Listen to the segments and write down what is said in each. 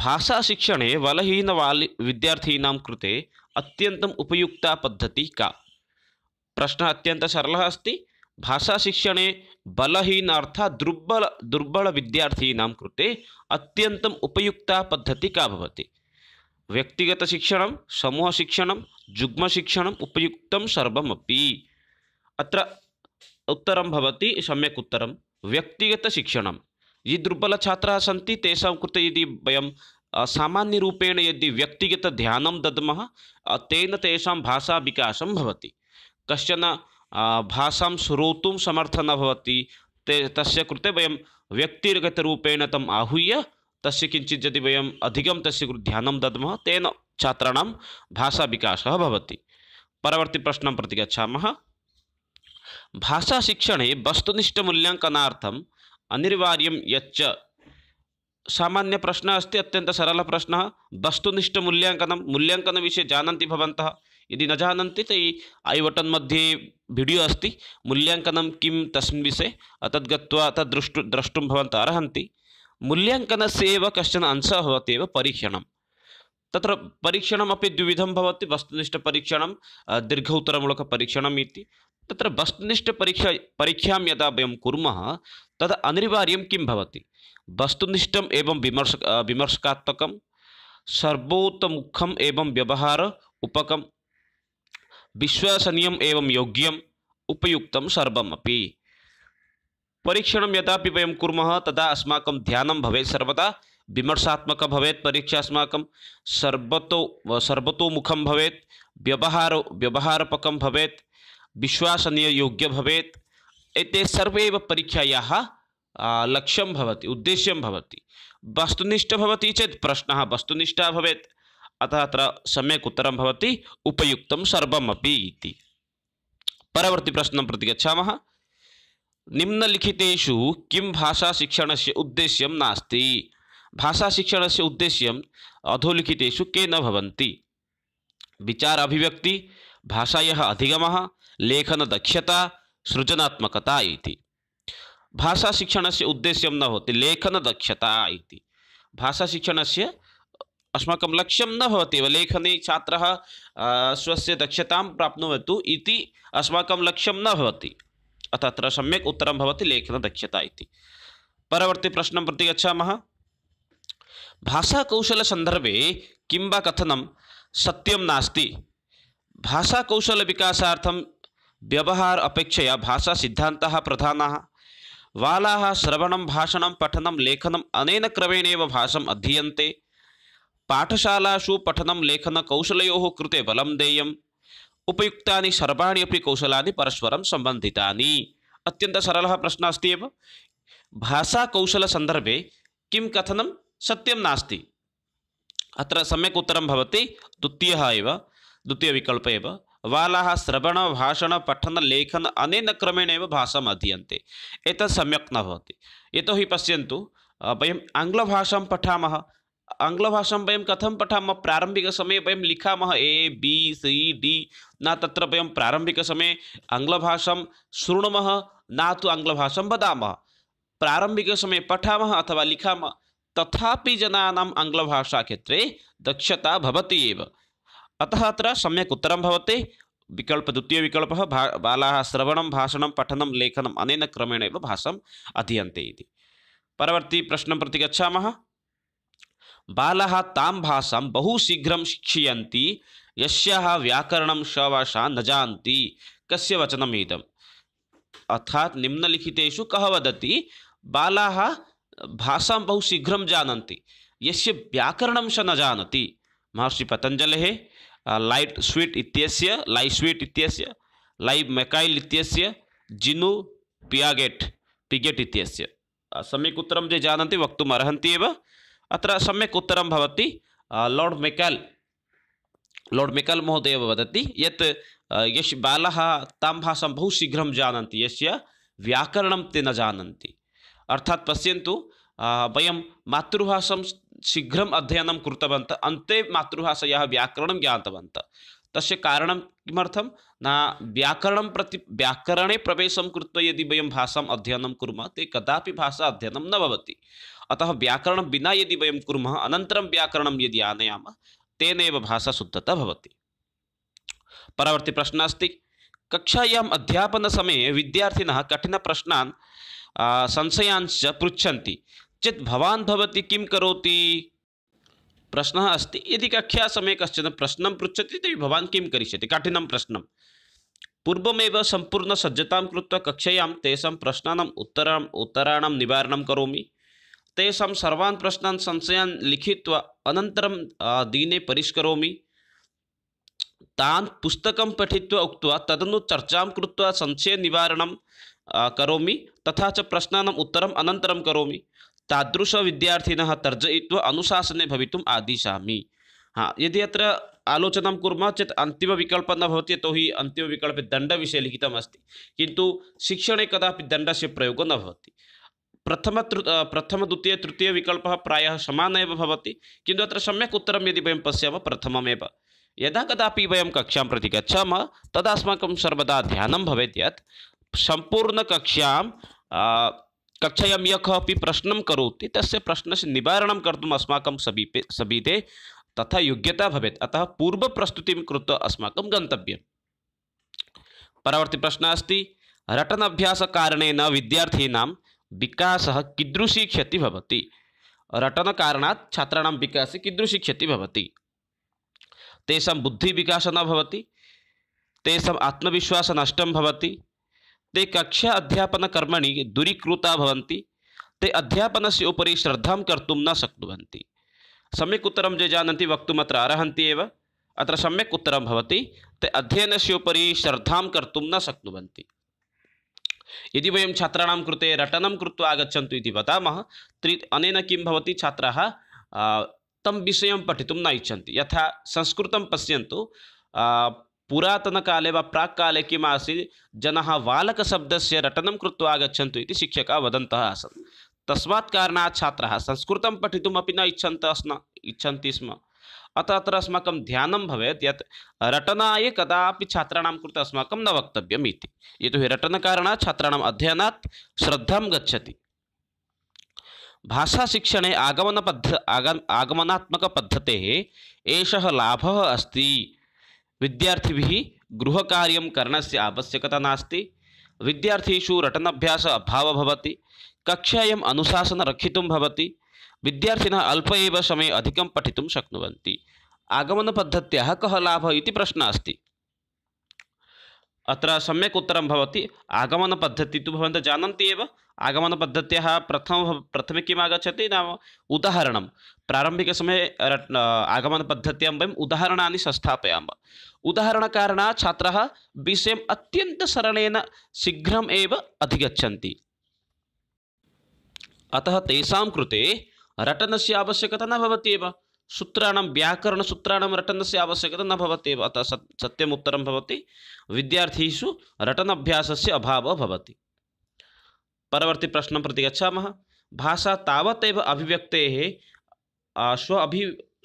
भाषाशिक्षणे बलहीनवालि विद्यार्थीनां कृते अत्यन्तम् उपयुक्ता पद्धति का प्रश्नः अत्यन्तसरलः अस्ति भाषाशिक्षणे बलहीनार्थात् दुर्बल दुर्बलविद्यार्थीनां कृते अत्यन्तम् उपयुक्ता पद्धति का भवति व्यक्तिगतशिक्षणं समूहशिक्षणं जुग्मशिक्षणम् उपयुक्तं सर्वमपि अत्र उत्तरं भवति सम्यक् उत्तरं व्यक्तिगतशिक्षणं ये दुर्बल छात्र सी कृते यदि वयं सामान्यरूपेण यदि व्यक्तिगतध्यानं दद्मः तेन तेषां भाषा भवति कश्चन भाषां श्रोतुं समर्थः न भवति ते तस्य कृते वयं व्यक्तिगतरूपेण तम् आहूय तस्य किञ्चित् यदि वह अधिकं तस्य ध्यान ध्यानं दद्मः तेन छात्राणां भाषाविकासः भवति परवर्तिप्रश्नं प्रति गच्छामः वस्तुनिष्ठ मूल्यांकनाथ अनिवार्यं यच्च सामान्य अस्त अस्ति अत्यन्तः सरलः प्रश्नः वस्तुनिष्ठमूल्याङ्कनं मूल्याङ्कनविषये जानन्ति भवन्तः यदि न जानन्ति तर्हि ऐ बटन् मध्ये वीडियो अस्त मूल्यांकन किं तस्मिन् विषये तद् गत्वा तद् दृष्टु द्रष्टुं भवन्तः अर्हन्ति मूल्याङ्कनस्य एव कश्चन तत्र परीक्षणमपि द्विविधं भवति वस्तुनिष्ठपरीक्षणं दीर्घ उत्तरमूलकपरीक्षणम् इति तत्र वस्तुनिष्ठपरीक्षा परीक्षां यदा वयं कुर्मः तद् अनिवार्यं किं भवति वस्तुनिष्ठम् एवं विमर्श विमर्शकात्मकं सर्वोत्तमुखम् एवं व्यवहार उपकं विश्वसनीयम् एवं योग्यम् उपयुक्तं सर्वमपि परीक्षणं यदापि वयं कुर्मः तदा अस्माकं ध्यानं भवेत् सर्वदा विमर्शात्मक भवेत् परीक्षा अस्माकं सर्वतो सर्वतोमुखं भवेत् व्यवहार व्यवहारपकं भवेत् विश्वासनीय योग्य भवेत् एते सर्वे परीक्षाया लक्ष्य लक्ष्यं भवति उद्देश्यं वस्तुनिष्ठ भवति चेत् प्रश्नः वस्तुनिष्ठः भवेत् अतः अत्र सम्यक् उत्तरं भवति उपयुक्तं सर्वमपि इति परवर्तिप्रश्नं प्रति गच्छामः निम्नलिखितेषु किं भाषाशिक्षणस्य उद्देश्यं नास्ति भाषाशिक्षणस्य उद्देश्यं अधोलिखितेषु के न भवन्ति विचार अभिव्यक्ति भाषायाः अधिगमः लेखनदक्षता सृजनात्मकता शिक्षण से उद्देश्य न होती लेखनदक्षता इति से अस्माक लक्ष्यं न होती एव लेखने छात्र स्वस्य दक्षता प्राप्त अस्माक लक्ष्य न अतः अत्र सम्यक् उत्तरं लेखन लेखनदक्षता परवर्ती प्रश्न प्रति गच्छामः भाषाकौशलसन्दर्भे किं वा कथनं सत्यं नास्ति भाषाकौशलविकासार्थं व्यवहार अपेक्षया भाषा सिद्धान्तः प्रधान बाला श्रवण भाषण पठन लेखनम अनेन क्रमेणेव भाषा अधीयन्ते पाठशालासु पठन लेखन कौशलो कृते बलं देयम् उपयुक्तानि सर्वाणि अपि कौशलानि परस्परं सम्बन्धितानि अत्यन्तसरलः प्रश्नः अस्ति एव भाषाकौशलसन्दर्भे किं कथनं सत्यं नास्ति अत्र सम्यक् उत्तरं भवति द्वितीयः एव द्वितीयविकल्प एव पठन लेखन अनेन क्रमेण एव भाषाम् अधीयन्ते एतत् सम्यक् न भवति आंग्ल भाषा पठा आंग्ल भाषा वह कथम पठा प्रारंभिक समय वह लिखा ए बी सी डी न तत्र भाषा शुणु ना तो आंग्ल भाषा वादा प्रारंभिक समय पठा अथवा लिखामः तथापि भाषा क्षेत्र दक्षता भवति अतः अत्र सम्यक् उत्तरं भवति विकल्प द्वितीय विकल्प भा बालाः श्रवणं भाषणं पठनं लेखनम् अनेन क्रमेण एव भाषाम् अधीयन्ते इति परवर्तिप्रश्नं प्रति गच्छामः बालाः तां भाषां बहु शीघ्रं शिक्षयन्ति यस्याः व्याकरणं शवाशा न जानन्ति कस्य वचनम् इदम् अर्थात् निम्नलिखितेषु कः वदति बालाः भाषां बहु शीघ्रं जानन्ति यस्य व्याकरणं स न जानति महर्षिपतञ्जलेः लाइट स्वीट इत्यस्य लाइ स्वीट इत्यस्य लाइव मेकाइल इत्यस्य जिनु पियागेट पिगेट इत्यस्य सम्यक उत्तरं ये जानन्ति वक्तुम् अर्हन्ति एव अत्र सम्यक उत्तरं भवति लॉर्ड मेकाल् लॉर्ड मेकाल् महोदय वदति यत् यः बालः तां भाषां बहु शीघ्रं जानन्ति यस्य व्याकरणं ते न जानन्ति अर्थात् पश्यन्तु वयं मातृभाषां शीघ्रम् अध्ययनं कृतवन्तः अन्ते मातृभाषायाः व्याकरणं ज्ञातवन्तः तस्य कारणं किमर्थं न व्याकरणं प्रति व्याकरणे प्रवेश यदि वयं भाषा अध्ययनं कूम ते कदापि भाषा अध्ययन न भवति अतः व्याकरण विना यदि वयं कुर्मः अनन्तरं व्याकरणं यदि आनयामः तेनैव भाषा शुद्धता भवति अस्त अस्ति कक्षायाम् अध्यापनसमये विद्यार्थिनः कठिनप्रश्नान् संशयांश्च पृच्छन्ति चेत् भवान् भवति किं करोति प्रश्नः अस्ति यदि कक्ष्यासमये कश्चन प्रश्नं पृच्छति तर्हि भवान् किं करिष्यति कठिन प्रश्न पूर्वमेव सम्पूर्णसज्जतां कृत्वा कक्षायां तेषां प्रश्नानाम् उत्तरम् उत्तराणां निवारणं करोमि तेषां सर्वान् प्रश्नान् संशयान् लिखित्वा अनन्तरं दिने परिष्करोमि तान् पुस्तकं पठित्वा उक्त्वा तदनु चर्चां कृत्वा संशयनिवारणं करोमि तथा च प्रश्नानाम् उत्तरम् अनन्तरं करोमि तादृशविद्यार्थिनः तर्जयित्वा अनुशासने भवितुम् आदिशामि हाँ यदि अत्र आलोचनां कुर्मः चेत् अन्तिमविकल्पः न भवति दंड विषय लिखित लिखितमस्ति किन्तु शिक्षणे कदापि दण्डस्य प्रयोगः न प्रथम तृ प्रथमद्वितीयतृतीयविकल्पः प्रायः समानः एव भवति किन्तु अत्र सम्यक् उत्तरं यदि वयं पश्यामः प्रथममेव यदा कदापि वयं कक्षां प्रति गच्छामः तदा अस्माकं सर्वदा ध्यानं भवेत् कक्षा सम्पूर्णकक्ष्यां कक्षा यः अपि प्रश्नं करोति तस्य से निवारण कर्म अस्माक समीपे समीपे तथा योग्यता भवे अतः पूर्व प्रस्तुति अस्माक पूर्वप्रस्तुतिं कृत्वा अस्माकं गन्तव्यं परवर्तिप्रश्नः अस्ति रटनभ्यासकारणेन विद्यार्थीना विकास कीदृशी क्षति होती रटन कारण छात्राण विकास कीदृशी क्षति होती तुद्धि विकास नवती भवति आत्मविश्वास नष्ट ते कक्षा अध्यापन कर्मणि दूरीकृता भवन्ति ते अध्यापन से उपरी श्रद्धा कर्तुम न शक्नुवन्ति सम्यक उत्तरं जे जानन्ति वक्तुम अत्र अर्हन्ति एव अत्र सम्यक उत्तरं भवति ते अध्ययन से उपरी श्रद्धा कर्तुम न शक्नुवन्ति यदि वयं छात्राणां कृते रटनं कृत्वा आगच्छन्तु इति वदामः त्रि अनेन किं भवति छात्राः तं विषयं पठितुं न इच्छन्ति यथा संस्कृतं पश्यन्तु काले वा प्राक्काले किम् आसीत् जनाः वालकशब्दस्य रटनं कृत्वा आगच्छन्तु इति शिक्षकाः वदन्तः आसन् तस्मात् कारणात् छात्र संस्कृत पठितुमपि न इछन स्म इच्छन्ति स्म अत अत्र अस्माक ध्यान भवे ये रटनाय कदा छात्राण कृते अस्माकं न ये तो रटन कारण छात्राण अध्ययना श्रद्धा गच्छति आगमन पद्ध आगम आगमनात्मक पद्धते लाभ अस्ति विद्यार्थिभिः गृहकार्यं करणस्य आवश्यकता नास्ति विद्यार्थीषु रटनाभ्यास अभाव भवति कक्षायाम् अनुशासनं रक्षितुं भवति विद्यार्थिनः अल्प एव समये अधिकं पठितुं शक्नुवन्ति आगमनपद्धत्याः कः लाभः इति प्रश्नः अस्ति अत्र सम्यक् उत्तरं भवति आगमनपद्धतिः तु भवन्तः जानन्ति एव आगमनपद्धत्याः प्रथमं प्रथमे किम् आगच्छति नाम उदाहरणं प्रारम्भिकसमये आगमनपद्धत्यां वयम् उदाहरणानि संस्थापयामः उदाहरण छात्र विषय अत्यन्तसरलेन शीघ्रम् शीघ्र अधिगच्छन्ति अतः तुते रटन से आवश्यकता न सूत्राण व्याकरण सूत्राण रटन से आवश्यकता न अतः सत्यम उत्तर उत्तरं भवति विद्यार्थिषु रटनाभ्यासस्य अभावः भवति प्रति गच्छामः भाषा तावत् अभिव्यक्ते स्व अभि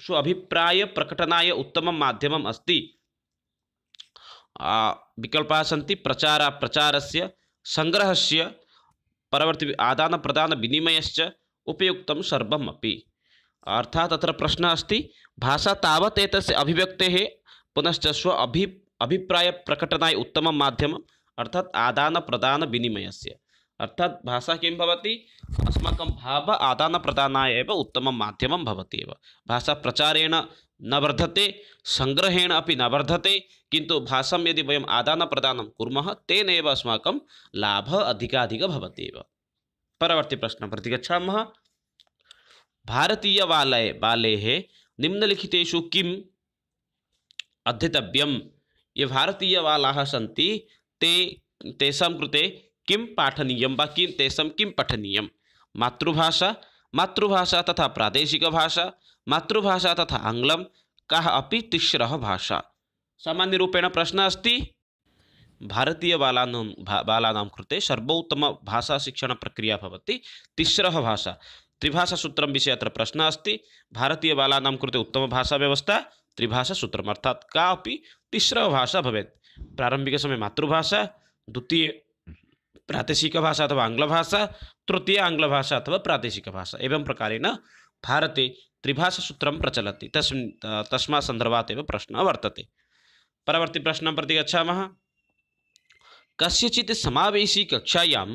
स्व प्रकटनाय उत्तम मध्यम अस्ति विकल्पाः सी प्रचार प्रचार से प्रचारस्य सङ्ग्रहस्य परवर्ति प्रदान उपयुक्तं उपयुक्त सर्वी अर्थात अत्र प्रश्न अस्त भाषा तबत एतस्य अभिव्यक्तेः पुनश्च स्व अभि अभिप्रायप्रकटनाय उत्तमं माध्यमम् अर्थात् आदानप्रदानविनिमयस्य अर्थात भाषा किं भवति अस्माकं भाव आदान प्रदानाय एव उत्तमं माध्यमं भवति एव भाषा प्रचारेण न वर्धते सङ्ग्रहेण अपि न वर्धते किन्तु भाषां यदि वयम् आदानप्रदानं कुर्मः तेनैव अस्माकं लाभः अधिकाधिकः भवति एव परवर्तिप्रश्नं प्रति गच्छामः भारतीयबाले बालेः निम्नलिखितेषु किम् अध्येतव्यं ये भारतीयबालाः सन्ति ते तेषां कृते किम पाठनीय व किम पठनीय मतृभाषा मतृभाषा तथा प्रादेशिक भाषा मतृभाषा तथा आंग्लम का अपि भाषा सामान्य रूपेण प्रश्न अस्त भारतीय बालाना कृते सर्वोत्तम शिक्षण प्रक्रिया भवति भाषा भाषा सूत्र विषय अत्र अस्त भारतीय बालाना कृते त्रिभाषा त्रिभाषासूत्रम् अर्थात का अपि तिस्रः भाषा प्रारंभिक समय मतृभाषा द्वितीय भाषा अथवा भाषा तृतीय भाषा अथवा भाषा एवं प्रकारेण भारते त्रिभाषासूत्रं प्रचलति तस्मा तस्मात् प्रश्न वर्त है वर्तते प्रश्न प्रति गच्छामः कस्यचित् समावेशीकक्षायां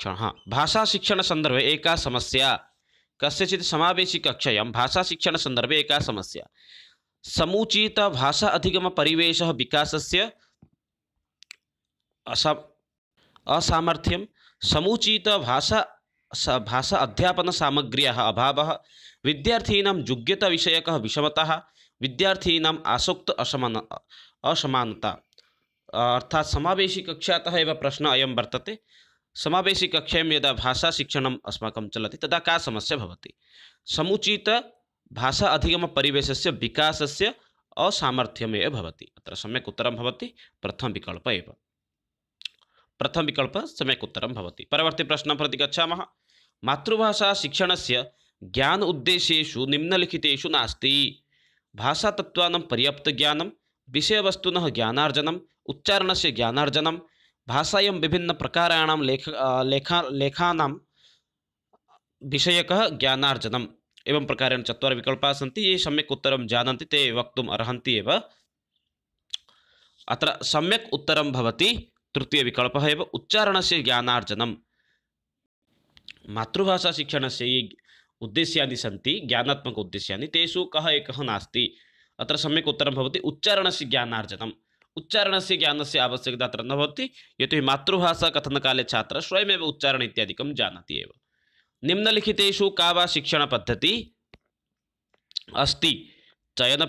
क्षण हाँ भाषाशिक्षणसन्दर्भे एका समस्या कस्यचित् शिक्षण भाषाशिक्षणसन्दर्भे एका समस्या समुचितभाषा अधिगमपरिवेशः विकासस्य असम असामर्थ्यम समुचित भाषा भाषा अध्यापन अभाव अभावः योग्यता विषयक विषमता विद्यार्थीनां आसक्त असमान असमानता अर्थात समावेशी कक्षा एव प्रश्न वर्त वर्तते समावेशी कक्षा यदा शिक्षण अस्माक चलति तदा का समस्या भवति समुचित भाषा अधिगमपरिवेशस्य विकासस्य असामर्थ्यमेव भवति अत्र सम्यक् उत्तरं भवति प्रथमविकल्प एव प्रथम प्रथमविकल्पः सम्यक् उत्तरं भवति प्रश्न प्रति गच्छामः मातृभाषाशिक्षणस्य ज्ञान उद्देश्येषु निम्नलिखितेषु नास्ति भाषातत्त्वानां पर्याप्तज्ञानं विषयवस्तुनः ज्ञानार्जनम् उच्चारणस्य ज्ञानार्जनं भाषायां विभिन्नप्रकाराणां लेख लेखा लेखानां विषयकः ज्ञानार्जनम् एवं प्रकारेण चत्वारः विकल्पाः सन्ति ये सम्यक् उत्तरं जानन्ति ते वक्तुम् अर्हन्ति एव अत्र सम्यक् उत्तरं भवति तृतीय से एव मातृभाषा शिक्षण से ये उद्देश्या सी ज्ञानात्मक उद्देश्या तेषु कह एक नास्ती अत्र उच्चारण से ज्ञानार्जनम उच्चारण से ज्ञान से आवश्यकता अत्र ये तो मातृभाषा कथन काले छात्र स्वयं उच्चारण इत्यादि जानती है निम्नलिखित का वा पद्धति अस्ति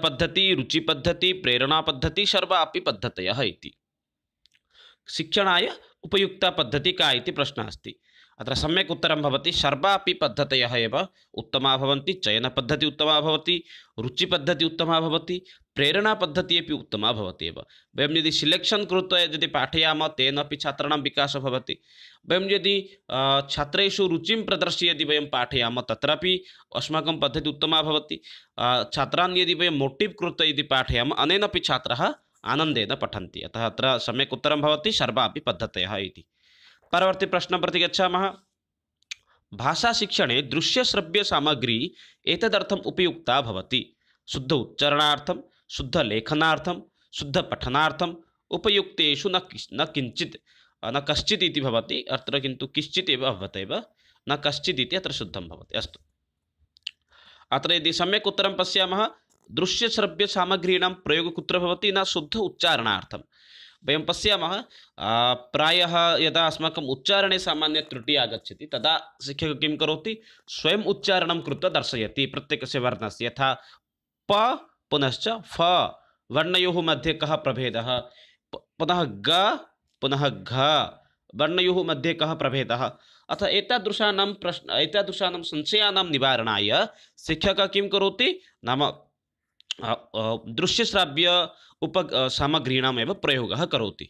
पद्धति प्रेरणा पद्धति सर्वा पद्धत है उपयुक्त पद्धति का प्रश्न अस्त अत्र सम्यक् उत्तरं भवति सर्वापि पद्धतयः एव उत्तमा भवन्ति चयनपद्धतिः उत्तमा भवति रुचिपद्धतिः उत्तमा भवति प्रेरणापद्धतिः अपि उत्तमा भवति एव वयं यदि सिलेक्षन् कृत्वा यदि पाठयामः तेन अपि छात्राणां विकासः भवति वयं यदि छात्रेषु रुचिं प्रदर्शय यदि वयं पाठयामः तत्रापि अस्माकं पद्धति उत्तमा भवति छात्रान् यदि वयं मोटिव् कृत्वा यदि पाठयामः अनेन अपि छात्रः आनंदेन पठन्ति अतः अत्र सर्वा पद्धत भवति प्रश्न प्रति इति परवर्तिप्रश्नं प्रति दृश्य श्रव्य सामग्री एतदर्थम् उपयुक्ता भवति शुद्ध उच्चारणार्थं शुद्ध शुद्धपठनार्थम् उपयुक्त न न किञ्चित् न कश्चित् अत्र किन्तु किश्चित् न कश्चित् अत्र शुद्ध भवति अत्र यदि सम्यक उत्तर पशा दृश्य श्रव्य दृश्यश्रव्यसामग्रीणां प्रयोग कुत्र भवति न शुद्ध उच्चारणार्थं वयं पश्यामः प्रायः यदा अस्माकं उच्चारणे सामान्य त्रुटि आगच्छति तदा शिक्षकः किं करोति स्वयं उच्चारणं कृत्वा दर्शयति प्रत्येकस्य वर्णस्य यथा प पुनश्च फ वर्णयोः मध्ये कः प्रभेदः पुनः ग पुनः घ वर्णयोः मध्ये कः प्रभेदः अथ एतादृशानां प्रश्न एतादृशानां संशयानां निवारणाय शिक्षकः किं करोति नाम दृश्य श्राव्य उप सामग्रीणामेव प्रयोग कौती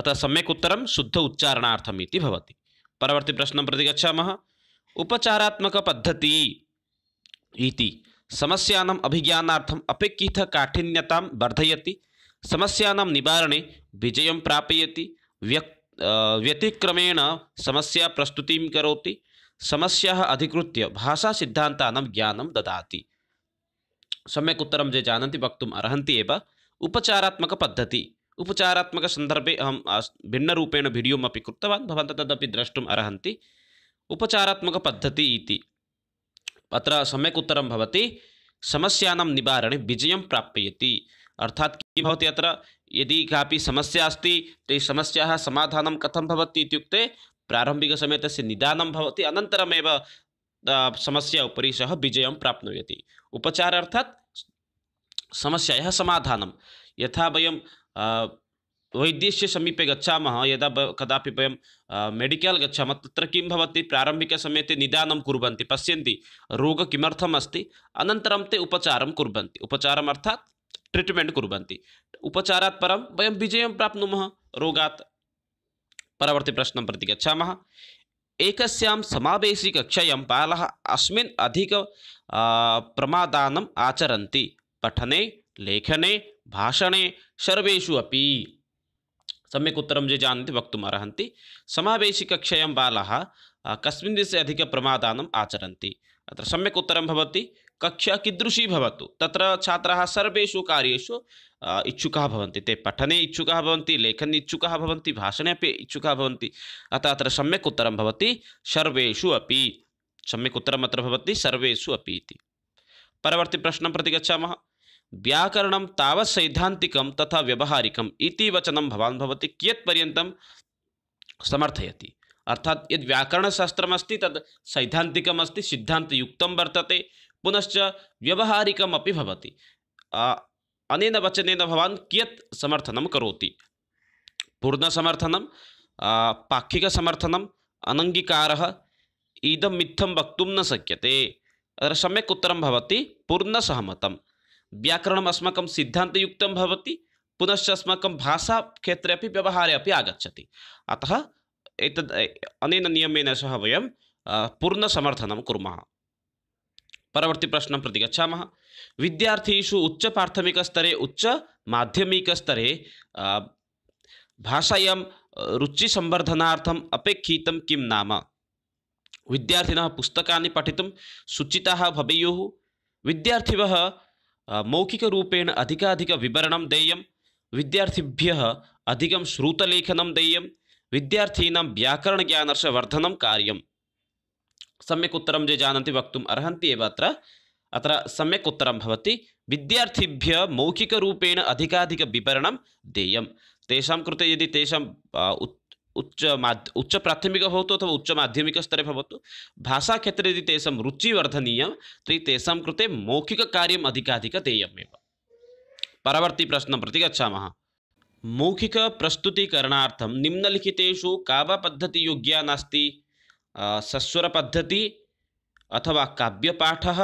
अतः सम्यक उत्तर शुद्ध उच्चारणार्थमी होती भवति प्रश्न प्रति उपचारात्मक पद्धति इति अभिज्ञानार्थम अपेक्षित काठिन्यता वर्धयति समस्यानां निवारणे विजय प्रापयति व्यक् व्यतिक्रमेण समस्या प्रस्तुतिं करोति समस्याः अधिकृत्य सिद्धांता ज्ञानं ददाती सम्यक् उत्तरं ये जानन्ति वक्तुम् अर्हन्ति एव उपचारात्मकपद्धतिः उपचारात्मकसन्दर्भे अहं भिन्नरूपेण वीडियोम् अपि वीडियो भवन्तः तदपि द्रष्टुम् अर्हन्ति पद्धति इति अत्र सम्यक् उत्तरं भवति समस्यानां निवारणे विजयं प्राप्यति अर्थात् किं भवति अत्र यदि कापि समस्या अस्ति तर्हि समस्याः समाधानं कथं भवति इत्युक्ते प्रारम्भिकसमये तस्य निदानं भवति अनन्तरमेव समस्या उपरि सः विजयं प्राप्नुयति उपचारार्थात् समस्यायाः समाधानं यथा वयं वैद्यस्य समीपे गच्छामः यदा कदापि वयं मेडिकल् गच्छामः तत्र किं भवति प्रारम्भिकसमये ते निदानं कुर्वन्ति पश्यन्ति रोग किमर्थम् अस्ति अनन्तरं ते उपचारं कुर्वन्ति उपचारम् अर्थात् ट्रीट्मेण्ट् कुर्वन्ति उपचारात् परं वयं विजयं प्राप्नुमः रोगात् परवर्तिप्रश्नं प्रति गच्छामः एक सवेशी कक्षा बाला अधिक प्रमादानम् आचरती पठने लेखने भाषणे सम्यक उत्तर सम्यक् जानते वक्त जानन्ति सवेशी कक्षा बाला कस्म कस्मिन् अधिक अधिकप्रमादानम् आचरती अत्र सम्यक उत्तर भवति कक्षा कीदृशी भवतु तत्र छात्राः सर्वेषु कार्येषु इच्छुकाः भवन्ति ते पठने इच्छुकाः भवन्ति लेखने इच्छुकाः भवन्ति भाषणे अपि इच्छुकाः भवन्ति अतः अत्र सम्यक् उत्तरं भवति सर्वेषु अपि सम्यक् उत्तरम् अत्र भवति सर्वेषु अपि इति परवर्तिप्रश्नं प्रति गच्छामः व्याकरणं तावत् सैद्धान्तिकं तथा व्यवहारिकम् इति वचनं भवान् भवति कियत्पर्यन्तं समर्थयति अर्थात् यद् व्याकरणशास्त्रमस्ति तद् सैद्धान्तिकमस्ति सिद्धान्तयुक्तं वर्तते पुनश्च व्यवहारिकमपि भवति अनेन वचनेन भवान् कियत् समर्थनं करोति पूर्णसमर्थनं पाक्षिकसमर्थनम् अनङ्गीकारः इदं मिथ्यं वक्तुं न शक्यते अत्र सम्यक् उत्तरं भवति पूर्णसहमतं व्याकरणम् अस्माकं सिद्धान्तयुक्तं भवति पुनश्च अस्माकं भाषाक्षेत्रे अपि व्यवहारे अपि आगच्छति अतः एतद् अनेन नियमेन सह वयं पूर्णसमर्थनं कुर्मः परवर्ती प्रश्न प्रति गच्छामः विद्यार्थिषु उच्चप्राथमिकस्तरे उच्चमाध्यमिकस्तरे भाषायां रुचिसंवर्धनार्थम् अपेक्षितं किं नाम विद्यार्थिनः पुस्तकानि पठितुं सूचिताः भवेयुः विवरण मौखिकरूपेण अधिकाधिकविवरणं देयं विद्यार्थिभ्यः अधिकं श्रुतलेखनं देयं विद्यार्थीनां व्याकरणज्ञानस्य वर्धनं कार्यम् सम्यक उत्तरं जे जानन्ति वक्तुम् अर्हन्ति एव अत्र अत्र सम्यक् उत्तरं भवति रूपेण अधिकाधिक अधिकाधिकविवरणं देयं तेषां कृते यदि तेषां उच्च माध्य उच्चप्राथमिक भवतु अथवा उच्च माध्यमिक स्तरे भवतु भाषा भाषाक्षेत्रे यदि तेषां रुचि वर्धनीया तर्हि तेषां कृते मौखिक अधिकाधिक देयमेव परवर्ती परवर्तिप्रश्नं प्रति गच्छामः मौखिक मौखिकप्रस्तुतीकरणार्थं निम्नलिखितेषु का वा पद्धति योग्या नास्ति सस्वर पद्धति अथवा काव्य काव्यपाठः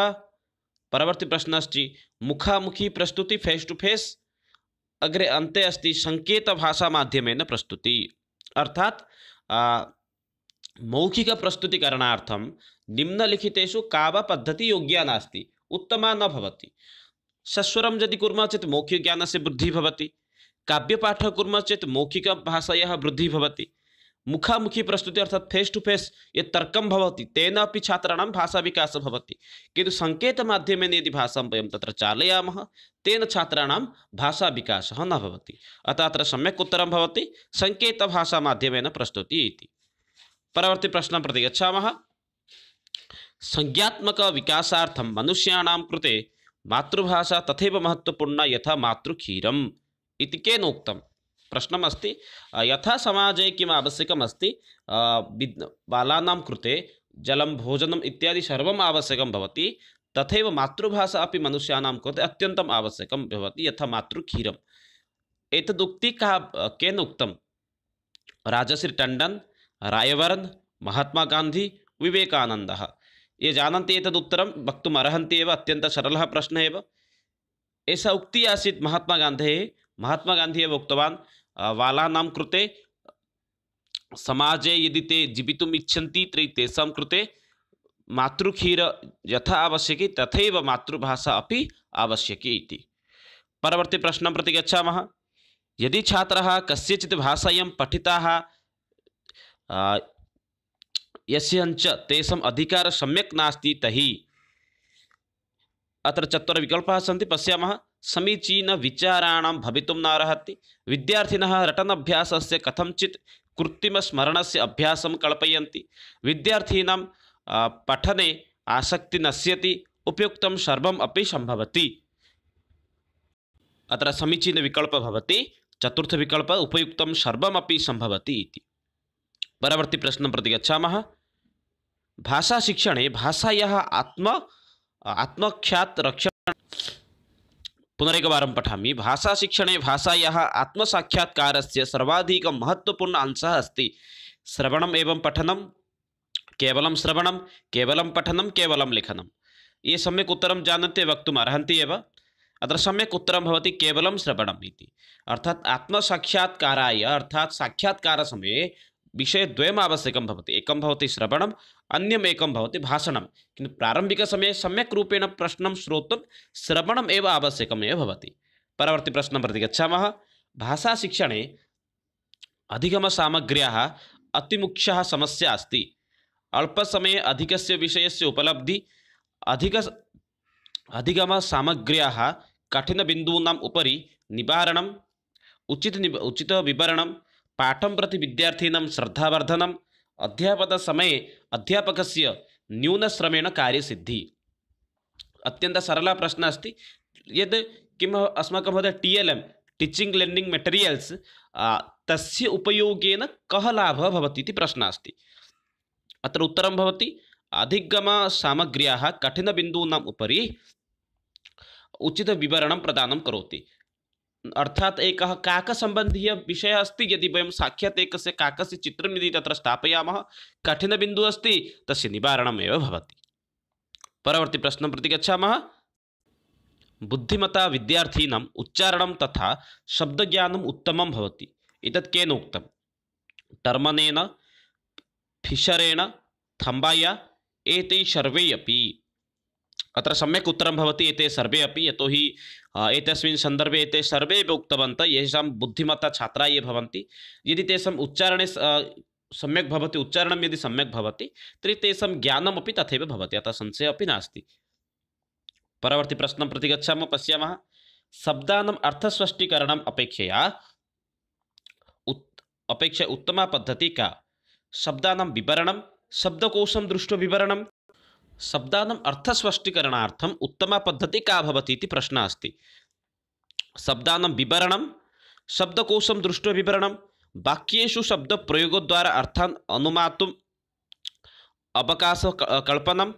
परवर्ती प्रश्नः मुखामुखी प्रस्तुति फेस टू फेस अग्रे अन्ते भाषा मध्यम प्रस्तुति अर्थात् मौखिकप्रस्तुतिकरणार्थं निम्नलिखितेषु पद्धति योग्या नास्ति उत्तमा न भवति सस्वरं यदि कुर्मः चेत् मौखिकज्ञानस्य वृद्धिः भवति काव्यपाठः कुर्मः चेत् मौखिकभाषायाः वृद्धिः भवति मुखामुखी प्रस्तुति अर्थात फेस टू फेस ये तर्कं भवति तेनापि छात्राणां भाषाविकासः भवति संकेत मध्यम यदि भाषा वह तरह चालयाम तेन छात्राण भाषा विकास नवती अतः उत्तर होती संकेत भाषा मध्यम प्रस्तुति इति प्रश्न प्रति संज्ञात्मक संज्ञात्मकविकासार्थं मनुष्याण कृते मातृभाषा तथा महत्वपूर्ण यथा मातृक्षीरम् इति प्रश्नमस्त यथा समाजे कि आवश्यकमस्ति विद् बालानां कृते जलं भोजनम् इत्यादि सर्व आवश्यक भवति मतृभाषा अभी मनुष्याण कृते अत्यम आवश्यक यथा मातृक्षीरम् एक का केन उक्तं टंडन टण्डन् महात्मा गांधी विवेकानंद ये जानन्ति एतदुत्तरं वक्तुम् अत्य सरल प्रश्न प्रश्नः एव उक्ति आसी महात्मा गांधी महात्मा गांधी उक्तवान् बालानां कृते समाजे यदि ते जीवितुम् इच्छन्ति तर्हि तेषां कृते मातृक्षीर यथा आवश्यकी तथैव मातृभाषा अपि आवश्यकी इति परवर्तिप्रश्नं प्रति गच्छामः यदि छात्रः कस्यचित् भाषायां पठिताः यस्यञ्च तेषाम् अधिकारः सम्यक् नास्ति तर्हि अत्र चत्वारः विकल्पाः सन्ति पश्यामः समीचीनविचाराणां भवितुं नार्हति विद्यार्थिनः रटनभ्यासस्य कृत्रिमस्मरण से अभ्यास कल्पय विद्यार्थीनां पठने आसक्ति नश्यति उपयुक्त सर्वम् अपि समीचीन अत्र होती भवति विकल्प उपयुक्त सर्व सम्भवति इति प्रश्न प्रति भाषा शिक्षण भाषाया आत्म आत्मख्यात रक्षण पुनरेकवारं पठामि भाषाशिक्षणे भाषायाः आत्मसाक्षात्कारस्य सर्वाधिकं महत्त्वपूर्णः अंशः अस्ति श्रवणम् एवं पठनं केवलं श्रवणं केवलं पठनं केवलं लेखनं ये सम्यक् उत्तरं जानन्ति वक्तुम् अर्हन्ति एव अत्र सम्यक् उत्तरं भवति केवलं श्रवणम् इति अर्थात् आत्मसाक्षात्काराय अर्थात् साक्षात्कारसमये विषय विषयद्वयम् आवश्यकं भवति एकं भवति श्रवणम् अन्यम् एकं भवति भाषणं किन्तु प्रारम्भिकसमये सम्यक् रूपेण प्रश्नं श्रोतुं श्रवणम् एव आवश्यकमेव भवति परवर्ती परवर्तिप्रश्नं प्रति गच्छामः भाषाशिक्षणे अधिगमसामग्र्याः अतिमुख्या समस्या अस्ति अल्पसमये अधिकस्य विषयस्य उपलब्धि अधिक अधिगम अधिगमसामग्र्याः कठिनबिन्दूनाम् उपरि निवारणम् उचित निब उचित उचितविवरणं पाठं प्रति विद्यार्थीनां श्रद्धावर्धनम् अध्यापनसमये अध्यापकस्य न्यूनश्रमेण कार्यसिद्धिः अत्यन्तः सरलः प्रश्नः अस्ति यद् किम् अस्माकं महोदय T L M teaching learning materials तस्य उपयोगेन कः लाभः भवति इति प्रश्नः अस्ति अत्र उत्तरं भवति अधिगमसामग्र्याः कठिनबिन्दूनाम् उपरि उचितविवरणं प्रदानं करोति अर्थात एक काक एकः विषय अस्त यदि वह साक्षात एक काक से चित्र यदि तरह स्थापया कठिन बिंदु अस्त तस्य निवारणमेव परवर्ती प्रश्न प्रति गच्छामः बुद्धिमता विद्यार्थीनाम् उच्चारण तथा शब्द उत्तमं उत्तम होती केन उक्तं टर्मनेन फिशरेण थंबाया एक सर्वे अपि अत्र सम्यक् उत्तरं भवति एते सर्वे अपि यतो हि एतस्मिन् सन्दर्भे एते सर्वे एव उक्तवन्तः येषां बुद्धिमत्ता छात्राः ये भवन्ति यदि तेषाम् उच्चारणे सम्यक् भवति उच्चारणं यदि सम्यक् भवति तर्हि तेषां ज्ञानमपि तथैव भवति अतः संशयः अपि नास्ति परवर्तिप्रश्नं प्रति गच्छामः पश्यामः शब्दानाम् अर्थस्पष्टीकरणम् अपेक्षया उत् अपेक्षया उत्तमा पद्धतिः का शब्दानां विवरणं शब्दकोशं दृष्ट्वा विवरणं शब्दानाम् अर्थस्पष्टीकरणार्थम् उत्तमपद्धतिः का भवति इति प्रश्नः अस्ति शब्दानां विवरणं शब्दकोशं दृष्ट्वा विवरणं वाक्येषु शब्दप्रयोगद्वारा अर्थान् अनुमातुम् अवकाशकल्पनं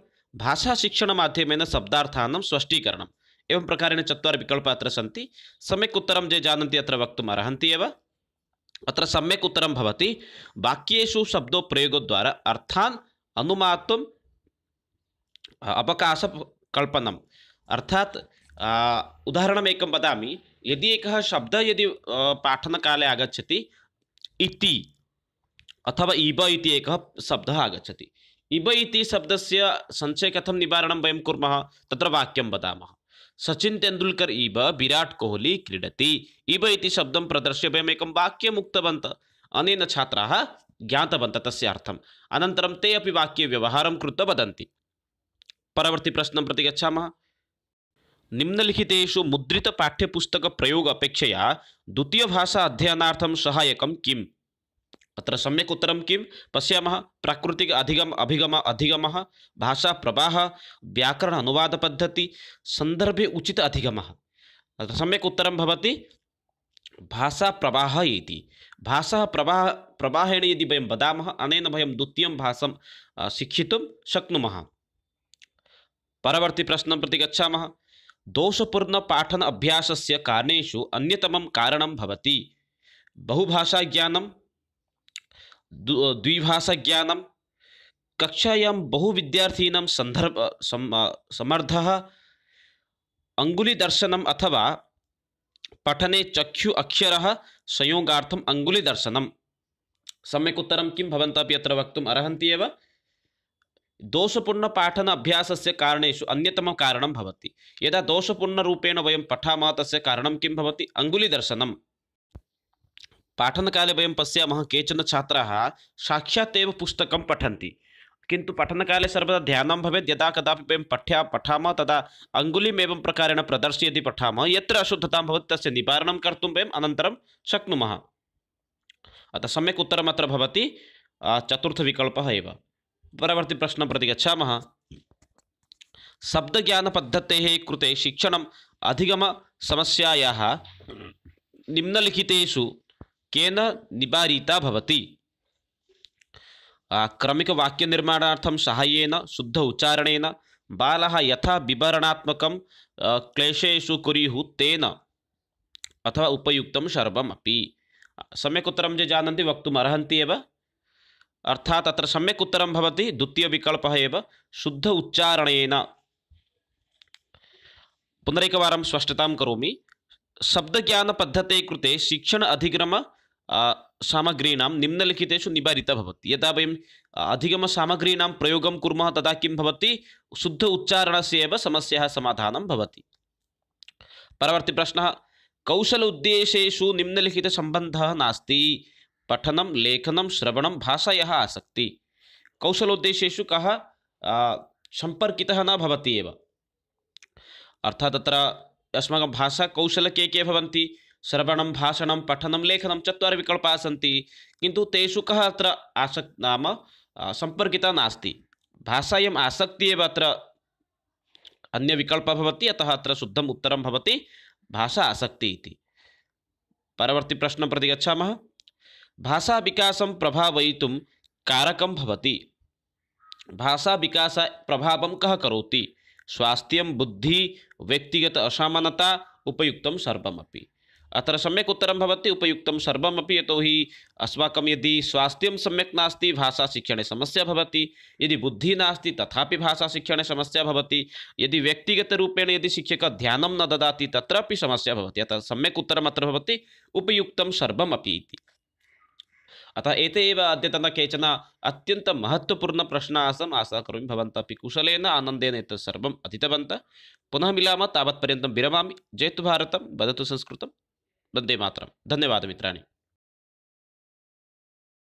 भाषाशिक्षणमाध्यमेन शब्दार्थानां स्पष्टीकरणम् एवं प्रकारेण चत्वारः विकल्पाः अत्र सन्ति सम्यक् उत्तरं ये जानन्ति अत्र वक्तुम् अर्हन्ति एव अत्र सम्यक् उत्तरं भवति वाक्येषु शब्दोप्रयोगद्वारा अर्थान् अनुमातुं अवकाश अपकाशकल्पनम् अर्थात् उदाहरण वादा यदि एक शब्द यदि पाठनकाले आगच्छति इति अथवा इब इति एक शब्द आगछति इब इति शब्द से संचय कथम निवारण वयं कुर्मः तत्र वाक्यम वदामः सचिन तेंदुलकर इब विराट कोहली क्रीडति इब इति शब्द प्रदर्श्य वयमेकं वाक्यम् उक्तवन्तः अनेन छात्राः ज्ञातवन्तः तस्य अर्थम् अनन्तरं ते अपि वाक्यव्यवहारं कृत्वा वदन्ति परवर्ती प्रश्न प्रति गच्छामः निम्नलिखितेषु द्वितीय भाषा अध्ययनार्थं सहायकं किम् अत्र सम्यक् उत्तरं किं पश्यामः प्राकृतिक अधिगम अभिगम अधिगम भाषा प्रवाह व्याकरण अनुवाद पद्धति संदर्भे उचित अधिगम अत्र सम्यक् उत्तरं भवति भाषा प्रवाह इति भाषा प्रवाह प्रवाहेण यदि वयं वदामः अनेन वयं द्वितीयं भाषां शिक्षितुं शक्नुमः परवर्ती प्रश्न प्रति दोषपूर्ण पाठन अभ्यास से अभ्यासस्य अतम कारण बहुभाषा ज्ञान द्विभाषा ज्ञान कक्षायां बहु सन्दर्भ संदर्भ समर्थ अङ्गुलिदर्शनम् अथवा पठने चक्षु अक्षर संयोगार्थम् अङ्गुलिदर्शनं सम्यक उत्तर किंत भवन्तः अपि दोषपूर्ण पाठन अभ्यास से अन्यतमं अन्यतम कारण यदा दोषपूर्ण रूपेण वह पठा तस्य कारण किं भवति पाठन काले वह पशा केचन छात्र साक्षात पुस्तक पुस्तकं किंतु पठन काले सर्वदा ध्यान भवे यदा कदा वह पठ्या पठा तदा अंगुलीम एवं प्रकारेण प्रदर्शय पठा यशुद्धता तरह निवारण कर्म वह निवारणं कर्तुं वयम् अनन्तरं शक्नुमः अतः सम्यक् उत्तरमत्र भवति प्रश्न प्रति गच्छामः शब्दज्ञानपद्धतेः कृते शिक्षणम् अधिगमसमस्यायाः निम्नलिखितेषु केन निवारिता भवति क्रमिकवाक्यनिर्माणार्थं साहाय्येन शुद्ध उच्चारणेन बालः यथा विवरणात्मकं क्लेशेषु कुर्युः तेन अथवा उपयुक्तं सर्वमपि सम्यक् उत्तरं ये जानन्ति वक्तुम् अर्हन्ति एव अर्थात अत्र सम्यक् उत्तरं भवति द्वितीय द्वितीयविकल्पः एव शुद्ध उच्चारणेन पुनरेकवारं स्पष्टतां करोमि शब्दज्ञानपद्धतेः कृते शिक्षण अधिगम सामग्रीणां निम्नलिखितेषु निवारितः भवति यदा वयम् अधिगमसामग्रीणां प्रयोगं कुर्मः तदा किं भवति शुद्ध उच्चारणस्य एव समस्याः समाधानं भवति परवर्तिप्रश्नः कौशल उद्देशेषु निम्नलिखितसम्बन्धः नास्ति पठनं लेखनं श्रवणं भाषायाः आसक्ति कौशलोद्देशेषु कंपर्कि नवती न भवति एव अर्थात् अस्माकं भाषा कौशल के के भवन्ति श्रवणं भाषणं पठनं लेखनं चत्वारः विकल्पाः सन्ति किन्तु तेषु कः अत्र आसक् नाम सम्पर्कितः नास्ति भाषायाम् आसक्तिः एव अत्र अन्यविकल्पः भवति अतः अत्र शुद्धम् उत्तरं भवति भाषा आसक्ति इति परवर्तिप्रश्नं प्रति गच्छामः भाषाविकासं प्रभावयितुं कारकं भवति भाषाविकास प्रभावं कः कौती स्वास्थ्य बुद्धि व्यक्तिगत असमानता उपयुक्त सर्वमपि अत्र सम्यक् उत्तरं उपयुक्त उपयुक्तं यतो यतोहि अस्माकं यदि स्वास्थ्यं सम्यक् नास्ति शिक्षण समस्या भवति यदि बुद्धिः नास्ति भाषा शिक्षण समस्या भवति यदि व्यक्तिगत रूपेण यदि शिक्षक ध्यान न ददाति तत्रापि समस्या भवति अतः सम्यक उत्तरम् अत्र भवति उपयुक्तं सर्वमपि इति अतः एते एव अद्यतन केचन अत्यन्तमहत्त्वपूर्णप्रश्नाः आसन् आशा करोमि भवन्तः अपि कुशलेन आनन्देन एतत् सर्वम् अधीतवन्तः पुनः मिलामः तावत्पर्यन्तं विरमामि जयतु भारतं वदतु संस्कृतं वन्दे मातरं धन्यवादः